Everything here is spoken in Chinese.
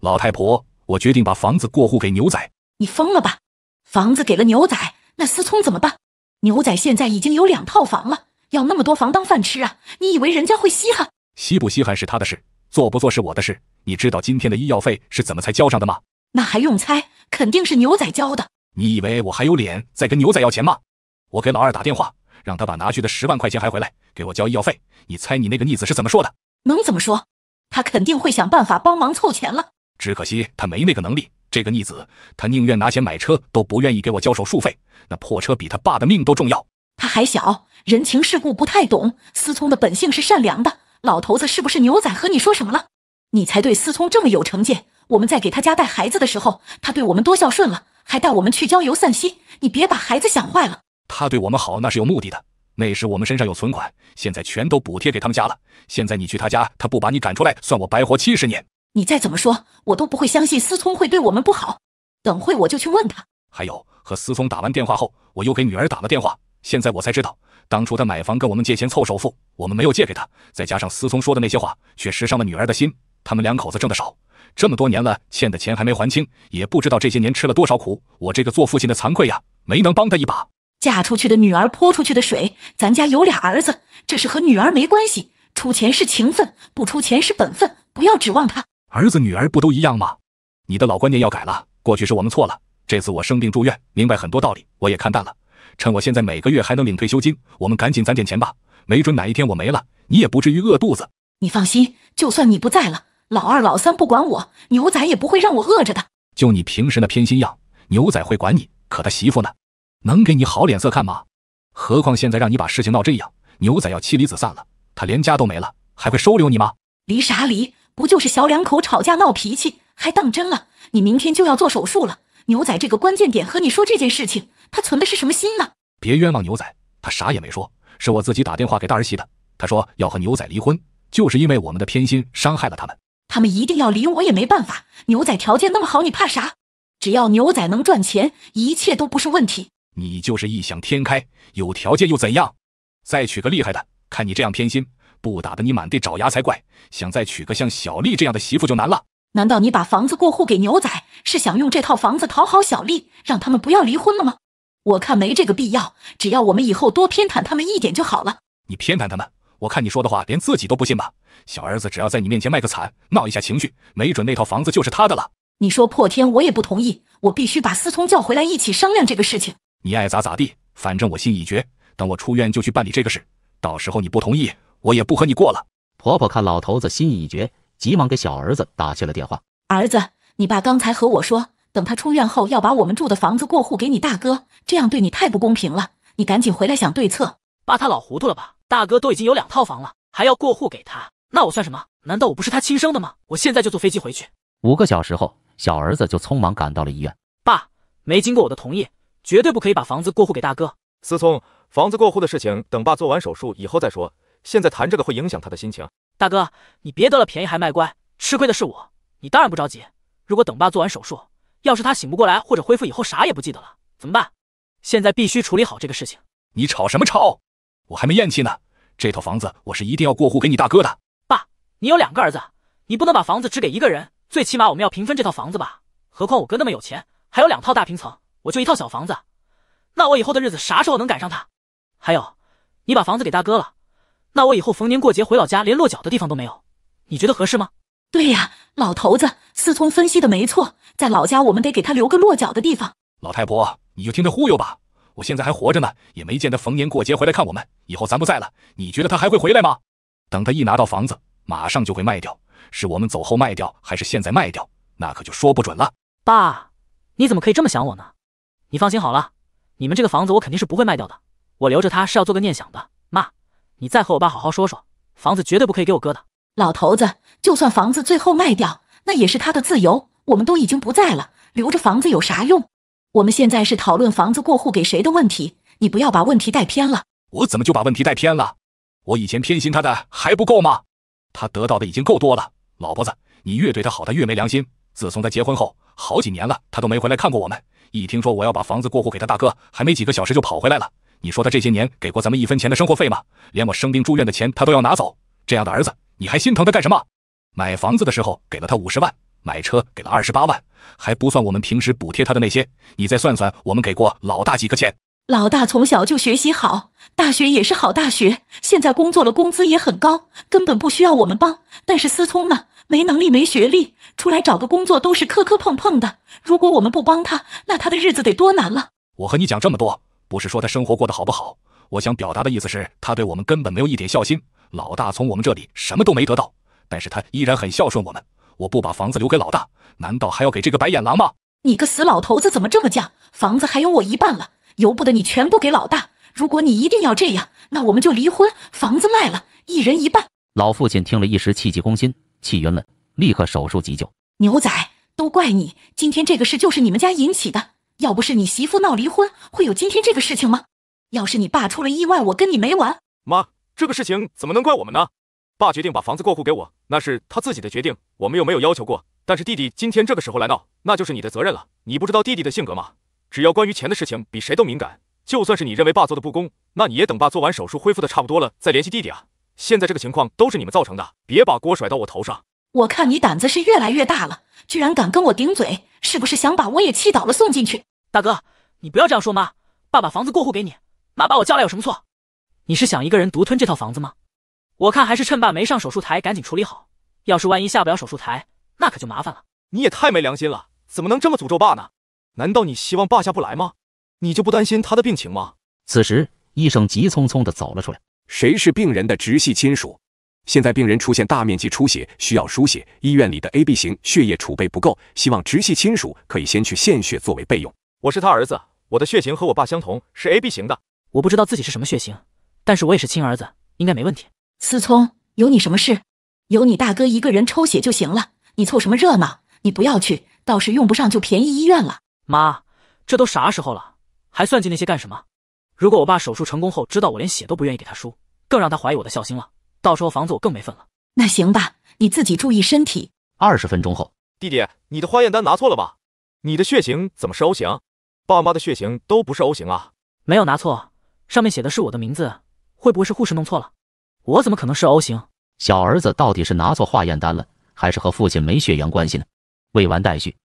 老太婆，我决定把房子过户给牛仔。你疯了吧？房子给了牛仔，那思聪怎么办？牛仔现在已经有两套房了，要那么多房当饭吃啊？你以为人家会稀罕？稀不稀罕是他的事，做不做是我的事。你知道今天的医药费是怎么才交上的吗？那还用猜？肯定是牛仔交的。你以为我还有脸再跟牛仔要钱吗？我给老二打电话，让他把拿去的十万块钱还回来，给我交医药费。你猜你那个逆子是怎么说的？能怎么说？他肯定会想办法帮忙凑钱了。只可惜他没那个能力。这个逆子，他宁愿拿钱买车，都不愿意给我交手术费。那破车比他爸的命都重要。他还小，人情世故不太懂。思聪的本性是善良的。老头子是不是牛仔和你说什么了，你才对思聪这么有成见？我们在给他家带孩子的时候，他对我们多孝顺了，还带我们去郊游散心。你别把孩子想坏了。他对我们好那是有目的的。那时我们身上有存款，现在全都补贴给他们家了。现在你去他家，他不把你赶出来，算我白活七十年。你再怎么说，我都不会相信思聪会对我们不好。等会我就去问他。还有，和思聪打完电话后，我又给女儿打了电话。现在我才知道，当初他买房跟我们借钱凑首付，我们没有借给他。再加上思聪说的那些话，确实伤了女儿的心。他们两口子挣得少，这么多年了，欠的钱还没还清，也不知道这些年吃了多少苦。我这个做父亲的惭愧呀，没能帮他一把。嫁出去的女儿泼出去的水，咱家有俩儿子，这是和女儿没关系。出钱是情分，不出钱是本分，不要指望他。儿子女儿不都一样吗？你的老观念要改了。过去是我们错了，这次我生病住院，明白很多道理，我也看淡了。趁我现在每个月还能领退休金，我们赶紧攒点钱吧。没准哪一天我没了，你也不至于饿肚子。你放心，就算你不在了，老二老三不管我，牛仔也不会让我饿着的。就你平时那偏心样，牛仔会管你，可他媳妇呢，能给你好脸色看吗？何况现在让你把事情闹这样，牛仔要妻离子散了，他连家都没了，还会收留你吗？离啥离？不就是小两口吵架闹脾气，还当真了？你明天就要做手术了，牛仔这个关键点和你说这件事情，他存的是什么心呢？别冤枉牛仔，他啥也没说，是我自己打电话给大儿媳的。他说要和牛仔离婚，就是因为我们的偏心伤害了他们。他们一定要离，我也没办法。牛仔条件那么好，你怕啥？只要牛仔能赚钱，一切都不是问题。你就是异想天开，有条件又怎样？再娶个厉害的，看你这样偏心。不打得你满地找牙才怪！想再娶个像小丽这样的媳妇就难了。难道你把房子过户给牛仔，是想用这套房子讨好小丽，让他们不要离婚了吗？我看没这个必要，只要我们以后多偏袒他们一点就好了。你偏袒他们？我看你说的话连自己都不信吧？小儿子只要在你面前卖个惨，闹一下情绪，没准那套房子就是他的了。你说破天我也不同意，我必须把思聪叫回来一起商量这个事情。你爱咋咋地，反正我心已决。等我出院就去办理这个事，到时候你不同意。我也不和你过了。婆婆看老头子心意已决，急忙给小儿子打去了电话。儿子，你爸刚才和我说，等他出院后要把我们住的房子过户给你大哥，这样对你太不公平了。你赶紧回来想对策。爸他老糊涂了吧？大哥都已经有两套房了，还要过户给他？那我算什么？难道我不是他亲生的吗？我现在就坐飞机回去。五个小时后，小儿子就匆忙赶到了医院。爸，没经过我的同意，绝对不可以把房子过户给大哥。思聪，房子过户的事情等爸做完手术以后再说。现在谈这个会影响他的心情。大哥，你别得了便宜还卖乖，吃亏的是我。你当然不着急。如果等爸做完手术，要是他醒不过来或者恢复以后啥也不记得了，怎么办？现在必须处理好这个事情。你吵什么吵？我还没咽气呢，这套房子我是一定要过户给你大哥的。爸，你有两个儿子，你不能把房子只给一个人，最起码我们要平分这套房子吧？何况我哥那么有钱，还有两套大平层，我就一套小房子，那我以后的日子啥时候能赶上他？还有，你把房子给大哥了。那我以后逢年过节回老家，连落脚的地方都没有，你觉得合适吗？对呀，老头子，思聪分析的没错，在老家我们得给他留个落脚的地方。老太婆，你就听他忽悠吧，我现在还活着呢，也没见他逢年过节回来看我们。以后咱不在了，你觉得他还会回来吗？等他一拿到房子，马上就会卖掉，是我们走后卖掉，还是现在卖掉，那可就说不准了。爸，你怎么可以这么想我呢？你放心好了，你们这个房子我肯定是不会卖掉的，我留着它是要做个念想的，妈。你再和我爸好好说说，房子绝对不可以给我哥的。老头子，就算房子最后卖掉，那也是他的自由。我们都已经不在了，留着房子有啥用？我们现在是讨论房子过户给谁的问题，你不要把问题带偏了。我怎么就把问题带偏了？我以前偏心他的还不够吗？他得到的已经够多了。老婆子，你越对他好，他越没良心。自从他结婚后，好几年了，他都没回来看过我们。一听说我要把房子过户给他大哥，还没几个小时就跑回来了。你说他这些年给过咱们一分钱的生活费吗？连我生病住院的钱他都要拿走，这样的儿子你还心疼他干什么？买房子的时候给了他五十万，买车给了二十八万，还不算我们平时补贴他的那些。你再算算我们给过老大几个钱？老大从小就学习好，大学也是好大学，现在工作了工资也很高，根本不需要我们帮。但是思聪呢，没能力没学历，出来找个工作都是磕磕碰碰的。如果我们不帮他，那他的日子得多难了。我和你讲这么多。不是说他生活过得好不好？我想表达的意思是他对我们根本没有一点孝心。老大从我们这里什么都没得到，但是他依然很孝顺我们。我不把房子留给老大，难道还要给这个白眼狼吗？你个死老头子怎么这么犟？房子还有我一半了，由不得你全部给老大。如果你一定要这样，那我们就离婚，房子卖了，一人一半。老父亲听了一时气急攻心，气晕了，立刻手术急救。牛仔，都怪你，今天这个事就是你们家引起的。要不是你媳妇闹离婚，会有今天这个事情吗？要是你爸出了意外，我跟你没完。妈，这个事情怎么能怪我们呢？爸决定把房子过户给我，那是他自己的决定，我们又没有要求过。但是弟弟今天这个时候来闹，那就是你的责任了。你不知道弟弟的性格吗？只要关于钱的事情，比谁都敏感。就算是你认为爸做的不公，那你也等爸做完手术恢复的差不多了再联系弟弟啊。现在这个情况都是你们造成的，别把锅甩到我头上。我看你胆子是越来越大了，居然敢跟我顶嘴，是不是想把我也气倒了送进去？大哥，你不要这样说。妈爸把房子过户给你，妈把我叫来有什么错？你是想一个人独吞这套房子吗？我看还是趁爸没上手术台赶紧处理好。要是万一下不了手术台，那可就麻烦了。你也太没良心了，怎么能这么诅咒爸呢？难道你希望爸下不来吗？你就不担心他的病情吗？此时，医生急匆匆的走了出来。谁是病人的直系亲属？现在病人出现大面积出血，需要输血，医院里的 A B 型血液储备不够，希望直系亲属可以先去献血作为备用。我是他儿子，我的血型和我爸相同，是 AB 型的。我不知道自己是什么血型，但是我也是亲儿子，应该没问题。思聪，有你什么事？有你大哥一个人抽血就行了，你凑什么热闹？你不要去，倒是用不上就便宜医院了。妈，这都啥时候了，还算计那些干什么？如果我爸手术成功后知道我连血都不愿意给他输，更让他怀疑我的孝心了，到时候房子我更没份了。那行吧，你自己注意身体。二十分钟后，弟弟，你的化验单拿错了吧？你的血型怎么是 O 型？爸妈的血型都不是 O 型啊！没有拿错，上面写的是我的名字，会不会是护士弄错了？我怎么可能是 O 型？小儿子到底是拿错化验单了，还是和父亲没血缘关系呢？未完待续。